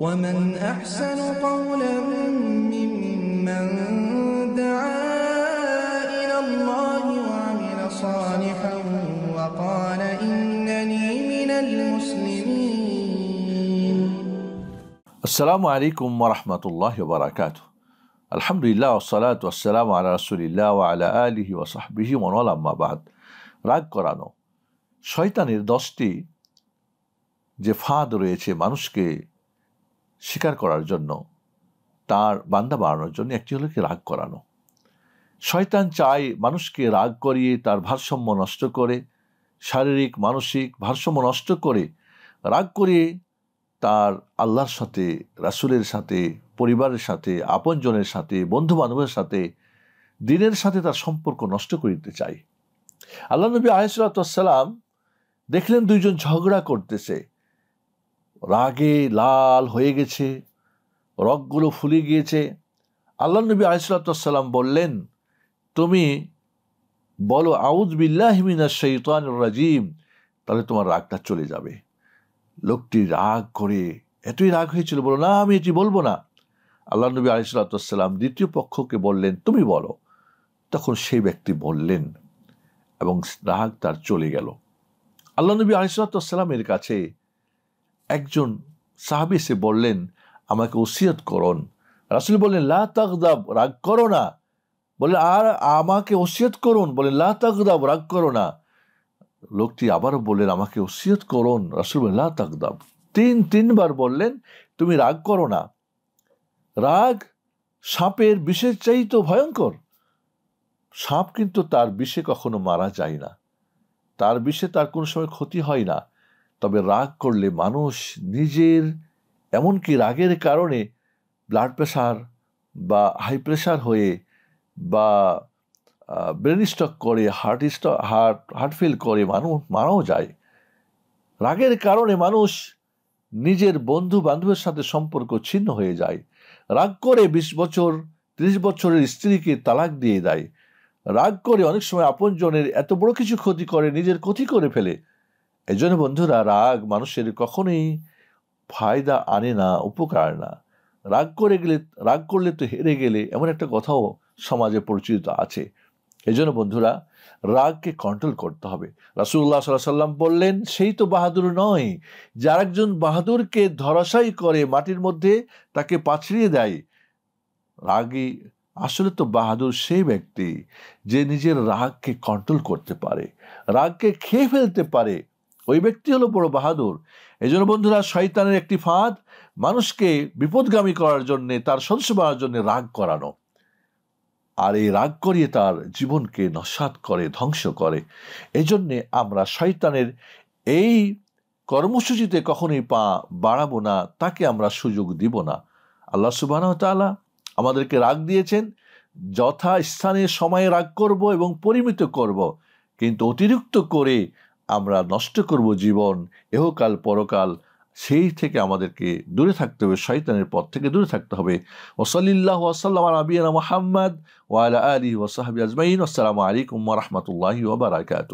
ومن أحسن قولا ممن دعا إلى الله وعمل صالحا وقال إنني من المسلمين السلام عليكم ورحمة الله وبركاته الحمد لله والصلاة والسلام على رسول الله وعلى آله وصحبه ومن ما بعد রাগ قرانو শয়তানের দশটি যে ফাঁদ রয়েছে মানুষকে স্বীকার করার জন্য তার বান্দা বাড়ানোর জন্য একটি হলো কি রাগ করানো শয়তান চায় মানুষকে রাগ করিয়ে তার ভারসাম্য নষ্ট করে শারীরিক মানসিক ভারসাম্য নষ্ট করে রাগ করিয়ে তার আল্লাহর সাথে রাসুলের সাথে পরিবারের সাথে আপনজনের সাথে বন্ধুবান্ধবের সাথে দিনের সাথে তার সম্পর্ক নষ্ট করিতে চাই আল্লাহ নবী আহসালাম দেখলেন দুইজন ঝগড়া করতেছে রাগে লাল হয়ে গেছে রগগুলো ফুলে গিয়েছে আল্লাহ নবী আলসালাম বললেন তুমি বলো আউদ বিল্লাহমিনা সৈতান রাজিম তাহলে তোমার রাগটা চলে যাবে লোকটি রাগ করে এতই রাগ হয়েছিল বলো না আমি এটি বলবো না আল্লাহ নবী আলিসাল্লাম দ্বিতীয় পক্ষকে বললেন তুমি বলো তখন সেই ব্যক্তি বললেন এবং রাগ তার চলে গেল আল্লাহ নবী আলিসাল্লাম এর কাছে একজন সাহাবি এসে বললেন আমাকে ওসিয়ত করন রাসুল বললেন লা তাকদাব রাগ করো না বলে আর আমাকে ওসিয়ত করুন বলেন লা তাকদাব রাগ করো না লোকটি আবার বললেন আমাকে ওসিয়ত করুন রাসুল বললেন লা তাকদাব তিন তিনবার বললেন তুমি রাগ করো না রাগ সাপের বিষের তো ভয়ঙ্কর সাপ কিন্তু তার বিষে কখনো মারা যায় না তার বিষে তার কোনো সময় ক্ষতি হয় না তবে রাগ করলে মানুষ নিজের এমনকি রাগের কারণে ব্লাড প্রেশার বা হাই প্রেশার হয়ে বা ব্রেন স্ট্রক করে হার্ট স্ট হার্ট হার্ট ফেল করে মানুষ মারাও যায় রাগের কারণে মানুষ নিজের বন্ধু বান্ধবের সাথে সম্পর্ক ছিন্ন হয়ে যায় রাগ করে বিশ বছর ত্রিশ বছরের স্ত্রীকে তালাক দিয়ে দেয় রাগ করে অনেক সময় আপনজনের এত বড় কিছু ক্ষতি করে নিজের ক্ষতি করে ফেলে এই জন্য বন্ধুরা রাগ মানুষের কখনোই ফায়দা আনে না উপকার না রাগ করে গেলে রাগ করলে তো হেরে গেলে এমন একটা কথাও সমাজে পরিচিত আছে এই জন্য বন্ধুরা রাগকে কন্ট্রোল করতে হবে রাসুল্লাহ সাল্লাহ সাল্লাম বললেন সেই তো বাহাদুর নয় যার একজন বাহাদুরকে ধরাশাই করে মাটির মধ্যে তাকে পাছড়িয়ে দেয় রাগই আসলে তো বাহাদুর সেই ব্যক্তি যে নিজের রাগকে কন্ট্রোল করতে পারে রাগকে খেয়ে ফেলতে পারে ওই ব্যক্তি হলো বড় বাহাদুর এই জন্য বন্ধুরা শয়তানের একটি ফাঁদ মানুষকে বিপদগামী করার জন্যে তার সদস্য পাওয়ার জন্যে রাগ করানো আর এই রাগ করিয়ে তার জীবনকে নস্বাত করে ধ্বংস করে এজন্যে আমরা শয়তানের এই কর্মসূচিতে কখনোই পা বাড়াবো না তাকে আমরা সুযোগ দিব না আল্লাহ সুবাহ তালা আমাদেরকে রাগ দিয়েছেন যথা স্থানে সময়ে রাগ করব এবং পরিমিত করব কিন্তু অতিরিক্ত করে আমরা নষ্ট করব জীবন এহকাল পরকাল সেই থেকে আমাদেরকে দূরে থাকতে হবে শয়তানের পথ থেকে দূরে থাকতে হবে ওসলিল্লাহ ওসাল্লাম আবিয়ানা মোহাম্মদ ওয়াল আলী ওসাহাবি আজমাইন আসসালামু আলাইকুম রহমতুল্লাহ ওবরাকাত